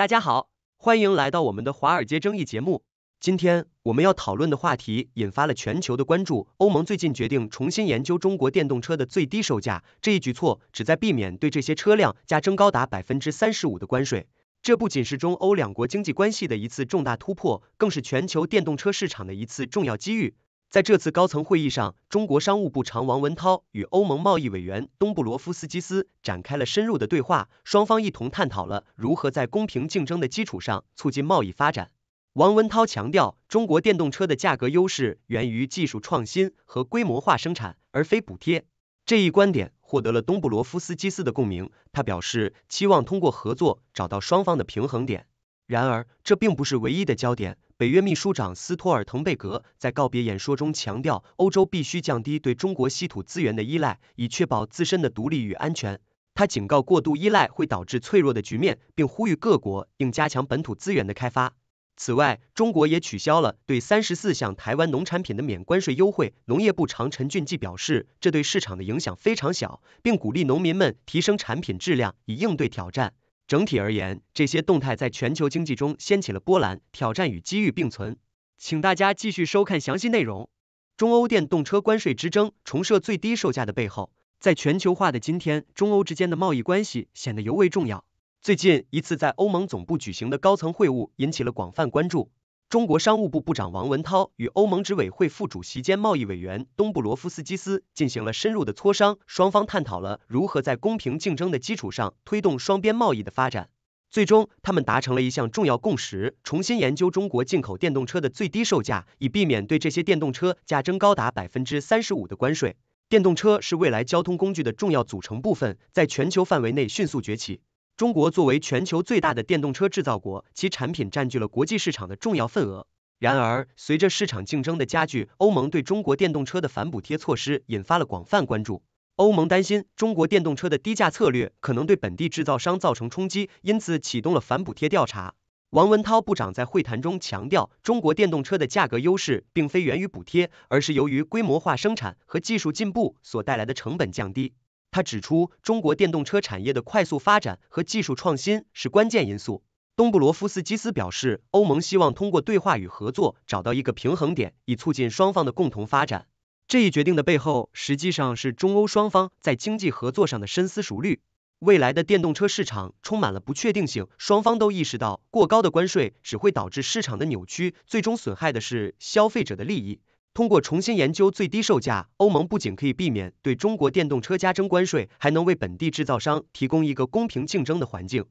大家好，欢迎来到我们的华尔街争议节目。今天我们要讨论的话题引发了全球的关注。欧盟最近决定重新研究中国电动车的最低售价，这一举措旨在避免对这些车辆加征高达百分之三十五的关税。这不仅是中欧两国经济关系的一次重大突破，更是全球电动车市场的一次重要机遇。在这次高层会议上，中国商务部长王文涛与欧盟贸易委员东布罗夫斯基斯展开了深入的对话，双方一同探讨了如何在公平竞争的基础上促进贸易发展。王文涛强调，中国电动车的价格优势源于技术创新和规模化生产，而非补贴。这一观点获得了东布罗夫斯基斯的共鸣，他表示期望通过合作找到双方的平衡点。然而，这并不是唯一的焦点。北约秘书长斯托尔滕贝格在告别演说中强调，欧洲必须降低对中国稀土资源的依赖，以确保自身的独立与安全。他警告过度依赖会导致脆弱的局面，并呼吁各国应加强本土资源的开发。此外，中国也取消了对三十四项台湾农产品的免关税优惠。农业部长陈俊济表示，这对市场的影响非常小，并鼓励农民们提升产品质量，以应对挑战。整体而言，这些动态在全球经济中掀起了波澜，挑战与机遇并存。请大家继续收看详细内容。中欧电动车关税之争重设最低售价的背后，在全球化的今天，中欧之间的贸易关系显得尤为重要。最近一次在欧盟总部举行的高层会晤引起了广泛关注。中国商务部部长王文涛与欧盟执委会副主席兼贸易委员东布罗夫斯基斯进行了深入的磋商，双方探讨了如何在公平竞争的基础上推动双边贸易的发展。最终，他们达成了一项重要共识，重新研究中国进口电动车的最低售价，以避免对这些电动车加征高达百分之三十五的关税。电动车是未来交通工具的重要组成部分，在全球范围内迅速崛起。中国作为全球最大的电动车制造国，其产品占据了国际市场的重要份额。然而，随着市场竞争的加剧，欧盟对中国电动车的反补贴措施引发了广泛关注。欧盟担心中国电动车的低价策略可能对本地制造商造成冲击，因此启动了反补贴调查。王文涛部长在会谈中强调，中国电动车的价格优势并非源于补贴，而是由于规模化生产和技术进步所带来的成本降低。他指出，中国电动车产业的快速发展和技术创新是关键因素。东布罗夫斯基斯表示，欧盟希望通过对话与合作找到一个平衡点，以促进双方的共同发展。这一决定的背后，实际上是中欧双方在经济合作上的深思熟虑。未来的电动车市场充满了不确定性，双方都意识到过高的关税只会导致市场的扭曲，最终损害的是消费者的利益。通过重新研究最低售价，欧盟不仅可以避免对中国电动车加征关税，还能为本地制造商提供一个公平竞争的环境。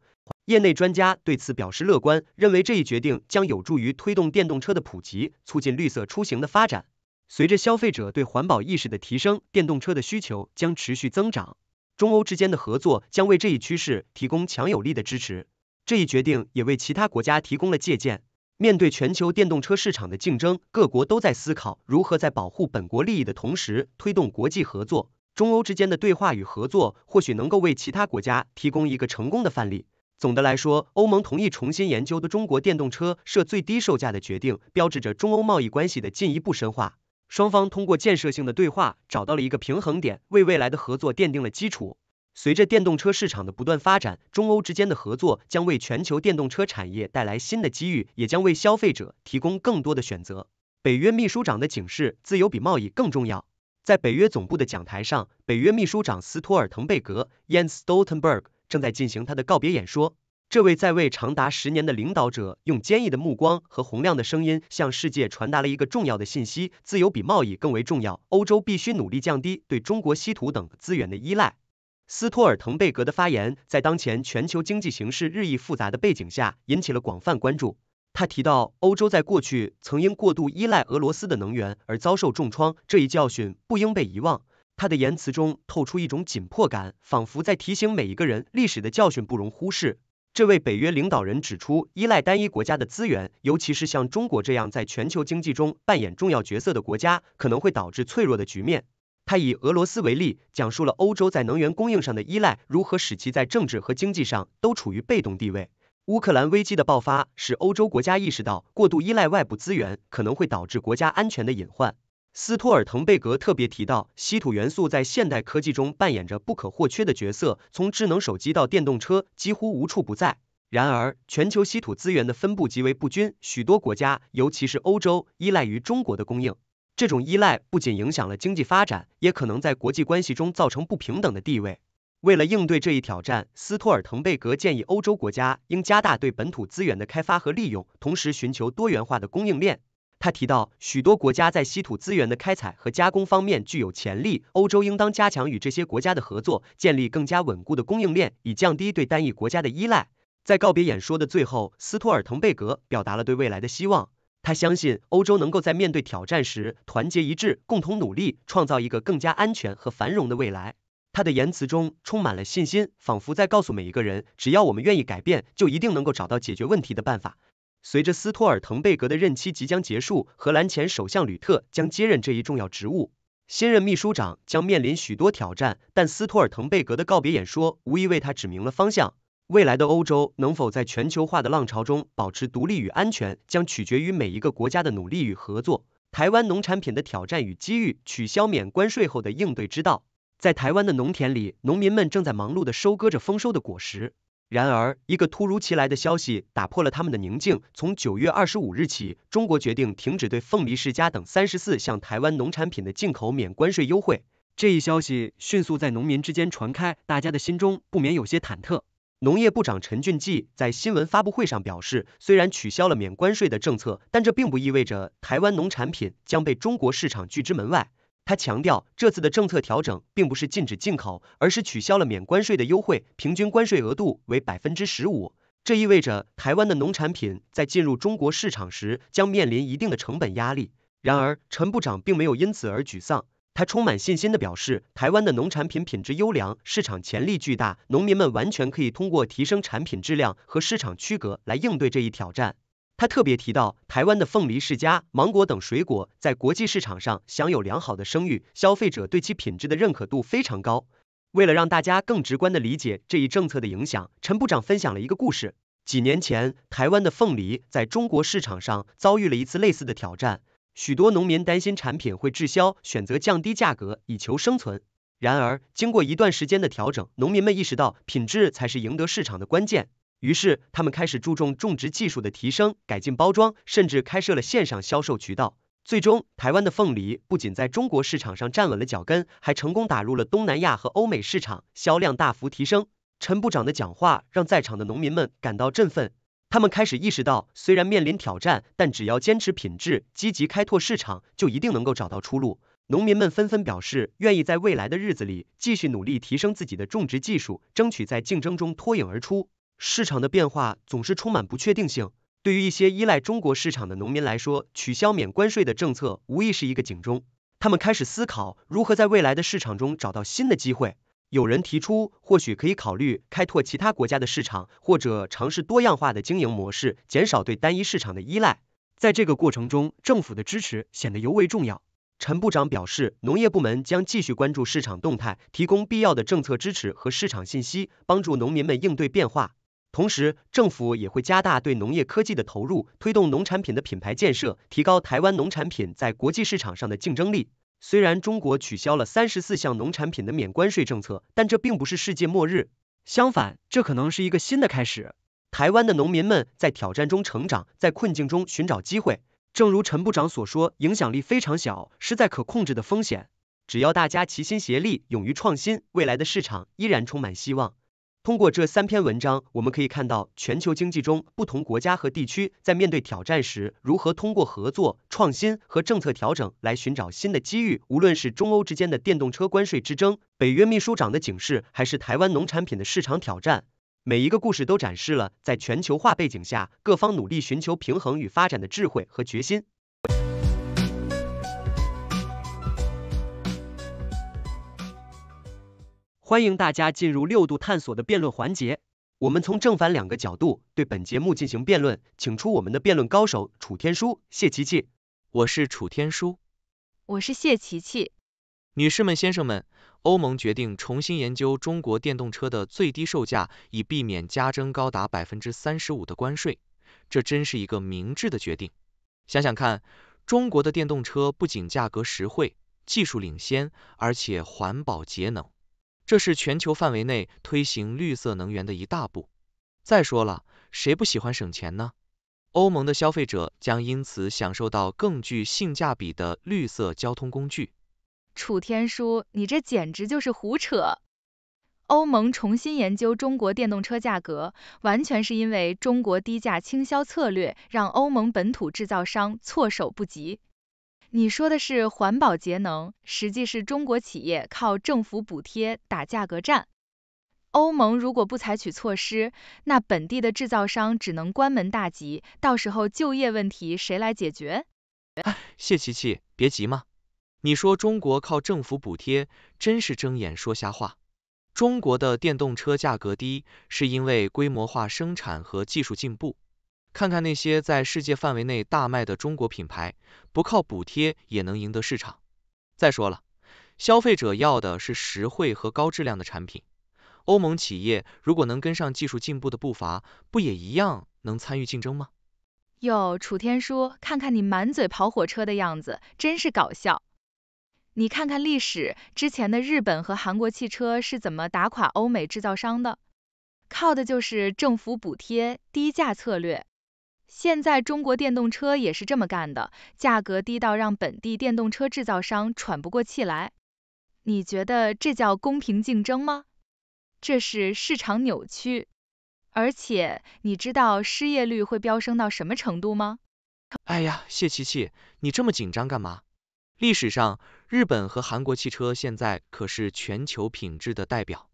业内专家对此表示乐观，认为这一决定将有助于推动电动车的普及，促进绿色出行的发展。随着消费者对环保意识的提升，电动车的需求将持续增长。中欧之间的合作将为这一趋势提供强有力的支持。这一决定也为其他国家提供了借鉴。面对全球电动车市场的竞争，各国都在思考如何在保护本国利益的同时推动国际合作。中欧之间的对话与合作或许能够为其他国家提供一个成功的范例。总的来说，欧盟同意重新研究的中国电动车设最低售价的决定，标志着中欧贸易关系的进一步深化。双方通过建设性的对话，找到了一个平衡点，为未来的合作奠定了基础。随着电动车市场的不断发展，中欧之间的合作将为全球电动车产业带来新的机遇，也将为消费者提供更多的选择。北约秘书长的警示：自由比贸易更重要。在北约总部的讲台上，北约秘书长斯托尔滕贝格 y e n Stoltenberg） 正在进行他的告别演说。这位在位长达十年的领导者，用坚毅的目光和洪亮的声音，向世界传达了一个重要的信息：自由比贸易更为重要。欧洲必须努力降低对中国稀土等资源的依赖。斯托尔滕贝格的发言在当前全球经济形势日益复杂的背景下引起了广泛关注。他提到，欧洲在过去曾因过度依赖俄罗斯的能源而遭受重创，这一教训不应被遗忘。他的言辞中透出一种紧迫感，仿佛在提醒每一个人，历史的教训不容忽视。这位北约领导人指出，依赖单一国家的资源，尤其是像中国这样在全球经济中扮演重要角色的国家，可能会导致脆弱的局面。他以俄罗斯为例，讲述了欧洲在能源供应上的依赖如何使其在政治和经济上都处于被动地位。乌克兰危机的爆发使欧洲国家意识到，过度依赖外部资源可能会导致国家安全的隐患。斯托尔滕贝格特别提到，稀土元素在现代科技中扮演着不可或缺的角色，从智能手机到电动车几乎无处不在。然而，全球稀土资源的分布极为不均，许多国家，尤其是欧洲，依赖于中国的供应。这种依赖不仅影响了经济发展，也可能在国际关系中造成不平等的地位。为了应对这一挑战，斯托尔滕贝格建议欧洲国家应加大对本土资源的开发和利用，同时寻求多元化的供应链。他提到，许多国家在稀土资源的开采和加工方面具有潜力，欧洲应当加强与这些国家的合作，建立更加稳固的供应链，以降低对单一国家的依赖。在告别演说的最后，斯托尔滕贝格表达了对未来的希望。他相信欧洲能够在面对挑战时团结一致，共同努力，创造一个更加安全和繁荣的未来。他的言辞中充满了信心，仿佛在告诉每一个人，只要我们愿意改变，就一定能够找到解决问题的办法。随着斯托尔滕贝格的任期即将结束，荷兰前首相吕特将接任这一重要职务。新任秘书长将面临许多挑战，但斯托尔滕贝格的告别演说无疑为他指明了方向。未来的欧洲能否在全球化的浪潮中保持独立与安全，将取决于每一个国家的努力与合作。台湾农产品的挑战与机遇，取消免关税后的应对之道。在台湾的农田里，农民们正在忙碌的收割着丰收的果实。然而，一个突如其来的消息打破了他们的宁静。从九月二十五日起，中国决定停止对凤梨世家等三十四项台湾农产品的进口免关税优惠。这一消息迅速在农民之间传开，大家的心中不免有些忐忑。农业部长陈俊济在新闻发布会上表示，虽然取消了免关税的政策，但这并不意味着台湾农产品将被中国市场拒之门外。他强调，这次的政策调整并不是禁止进口，而是取消了免关税的优惠，平均关税额度为百分之十五。这意味着台湾的农产品在进入中国市场时将面临一定的成本压力。然而，陈部长并没有因此而沮丧。他充满信心地表示，台湾的农产品品质优良，市场潜力巨大，农民们完全可以通过提升产品质量和市场区隔来应对这一挑战。他特别提到，台湾的凤梨释迦、芒果等水果在国际市场上享有良好的声誉，消费者对其品质的认可度非常高。为了让大家更直观地理解这一政策的影响，陈部长分享了一个故事：几年前，台湾的凤梨在中国市场上遭遇了一次类似的挑战。许多农民担心产品会滞销，选择降低价格以求生存。然而，经过一段时间的调整，农民们意识到品质才是赢得市场的关键。于是，他们开始注重种植技术的提升，改进包装，甚至开设了线上销售渠道。最终，台湾的凤梨不仅在中国市场上站稳了脚跟，还成功打入了东南亚和欧美市场，销量大幅提升。陈部长的讲话让在场的农民们感到振奋。他们开始意识到，虽然面临挑战，但只要坚持品质，积极开拓市场，就一定能够找到出路。农民们纷纷表示，愿意在未来的日子里继续努力提升自己的种植技术，争取在竞争中脱颖而出。市场的变化总是充满不确定性，对于一些依赖中国市场的农民来说，取消免关税的政策无疑是一个警钟。他们开始思考如何在未来的市场中找到新的机会。有人提出，或许可以考虑开拓其他国家的市场，或者尝试多样化的经营模式，减少对单一市场的依赖。在这个过程中，政府的支持显得尤为重要。陈部长表示，农业部门将继续关注市场动态，提供必要的政策支持和市场信息，帮助农民们应对变化。同时，政府也会加大对农业科技的投入，推动农产品的品牌建设，提高台湾农产品在国际市场上的竞争力。虽然中国取消了三十四项农产品的免关税政策，但这并不是世界末日。相反，这可能是一个新的开始。台湾的农民们在挑战中成长，在困境中寻找机会。正如陈部长所说，影响力非常小，是在可控制的风险。只要大家齐心协力，勇于创新，未来的市场依然充满希望。通过这三篇文章，我们可以看到全球经济中不同国家和地区在面对挑战时，如何通过合作、创新和政策调整来寻找新的机遇。无论是中欧之间的电动车关税之争、北约秘书长的警示，还是台湾农产品的市场挑战，每一个故事都展示了在全球化背景下，各方努力寻求平衡与发展的智慧和决心。欢迎大家进入六度探索的辩论环节。我们从正反两个角度对本节目进行辩论，请出我们的辩论高手楚天舒、谢琪琪。我是楚天舒，我是谢琪琪。女士们、先生们，欧盟决定重新研究中国电动车的最低售价，以避免加征高达百分之三十五的关税。这真是一个明智的决定。想想看，中国的电动车不仅价格实惠、技术领先，而且环保节能。这是全球范围内推行绿色能源的一大步。再说了，谁不喜欢省钱呢？欧盟的消费者将因此享受到更具性价比的绿色交通工具。楚天舒，你这简直就是胡扯！欧盟重新研究中国电动车价格，完全是因为中国低价倾销策略让欧盟本土制造商措手不及。你说的是环保节能，实际是中国企业靠政府补贴打价格战。欧盟如果不采取措施，那本地的制造商只能关门大吉，到时候就业问题谁来解决？哎，谢琪琪，别急嘛。你说中国靠政府补贴，真是睁眼说瞎话。中国的电动车价格低，是因为规模化生产和技术进步。看看那些在世界范围内大卖的中国品牌，不靠补贴也能赢得市场。再说了，消费者要的是实惠和高质量的产品。欧盟企业如果能跟上技术进步的步伐，不也一样能参与竞争吗？哟，楚天舒，看看你满嘴跑火车的样子，真是搞笑。你看看历史之前的日本和韩国汽车是怎么打垮欧美制造商的？靠的就是政府补贴、低价策略。现在中国电动车也是这么干的，价格低到让本地电动车制造商喘不过气来。你觉得这叫公平竞争吗？这是市场扭曲。而且，你知道失业率会飙升到什么程度吗？哎呀，谢琪琪，你这么紧张干嘛？历史上，日本和韩国汽车现在可是全球品质的代表。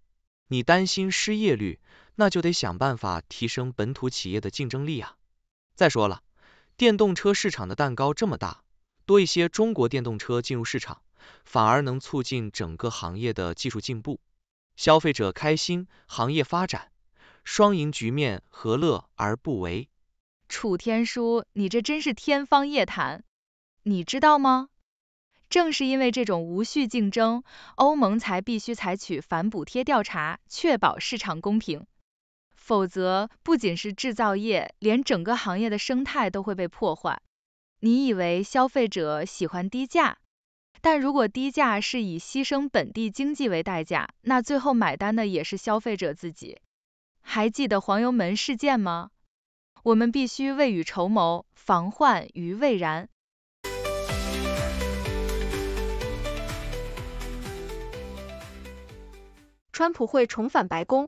你担心失业率，那就得想办法提升本土企业的竞争力啊。再说了，电动车市场的蛋糕这么大，多一些中国电动车进入市场，反而能促进整个行业的技术进步，消费者开心，行业发展，双赢局面，何乐而不为？楚天舒，你这真是天方夜谭。你知道吗？正是因为这种无序竞争，欧盟才必须采取反补贴调查，确保市场公平。否则，不仅是制造业，连整个行业的生态都会被破坏。你以为消费者喜欢低价，但如果低价是以牺牲本地经济为代价，那最后买单的也是消费者自己。还记得黄油门事件吗？我们必须未雨绸缪，防患于未然。川普会重返白宫。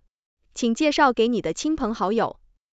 请介绍给你的亲朋好友。